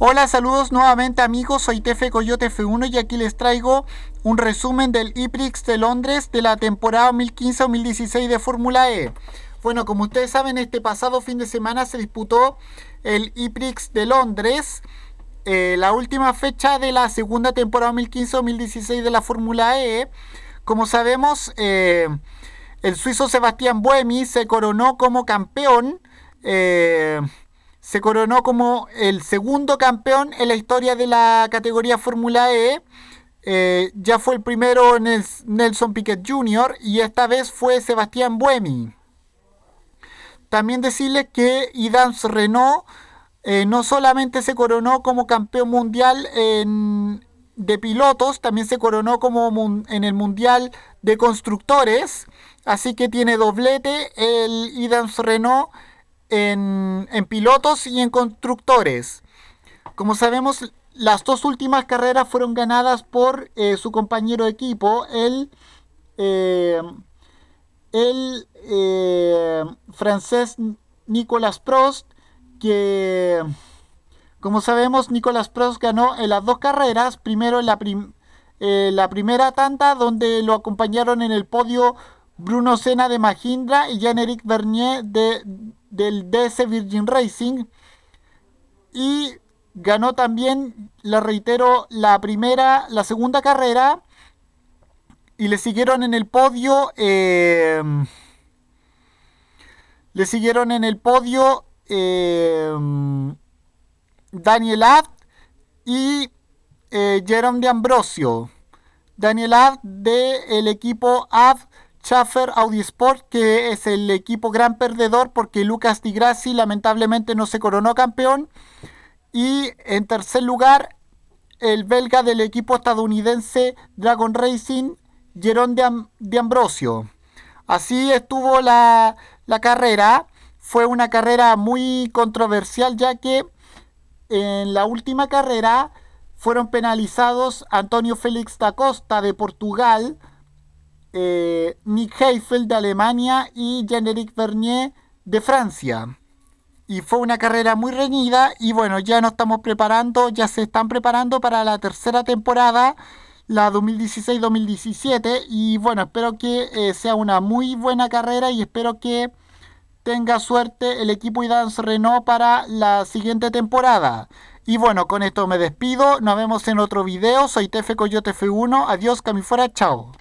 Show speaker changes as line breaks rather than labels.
Hola, saludos nuevamente amigos, soy Tefe Coyote F1 y aquí les traigo un resumen del IPRIX de Londres de la temporada 2015-2016 de Fórmula E. Bueno, como ustedes saben, este pasado fin de semana se disputó el IPRIX de Londres, eh, la última fecha de la segunda temporada 2015-2016 de la Fórmula E. Como sabemos, eh, el suizo Sebastián Buemi se coronó como campeón. Eh, se coronó como el segundo campeón en la historia de la categoría Fórmula E. Eh, ya fue el primero Nelson Piquet Jr. y esta vez fue Sebastián Buemi. También decirles que Idans Renault eh, no solamente se coronó como campeón mundial en, de pilotos, también se coronó como en el mundial de constructores. Así que tiene doblete el Idans Renault en, pilotos y en constructores. Como sabemos, las dos últimas carreras fueron ganadas por eh, su compañero de equipo, el, eh, eh, francés Nicolas Prost, que, como sabemos, Nicolas Prost ganó en las dos carreras, primero en la, la primera tanda, donde lo acompañaron en el podio Bruno Senna de Majindra. y Jean-Éric Bernier de del DS Virgin Racing. Y ganó también, le reitero, la primera, la segunda carrera. Y le siguieron en el podio. Em, le siguieron en el podio em, Daniel Abt y eh, Jerome de Ambrosio. Daniel Abt del equipo Abt Schaffer Audi Sport, que es el equipo gran perdedor porque Lucas Di lamentablemente no se coronó campeón. Y en tercer lugar, el belga del equipo estadounidense Dragon Racing, Jerón de, Ambrosio. Así estuvo la, la, carrera. Fue una carrera muy controversial ya que en la última carrera fueron penalizados Antonio Félix da Costa de Portugal, eh, Nick Heifel de Alemania y Jean-Éric Vernier de Francia. Y fue una carrera muy reñida y bueno, ya nos estamos preparando, ya se están preparando para la tercera temporada, la 2016-2017. Y bueno, espero que eh, sea una muy buena carrera y espero que tenga suerte el equipo idans Renault para la siguiente temporada. Y bueno, con esto me despido. Nos vemos en otro video. Soy Tefe Coyote F1. Adiós, fuera Chao.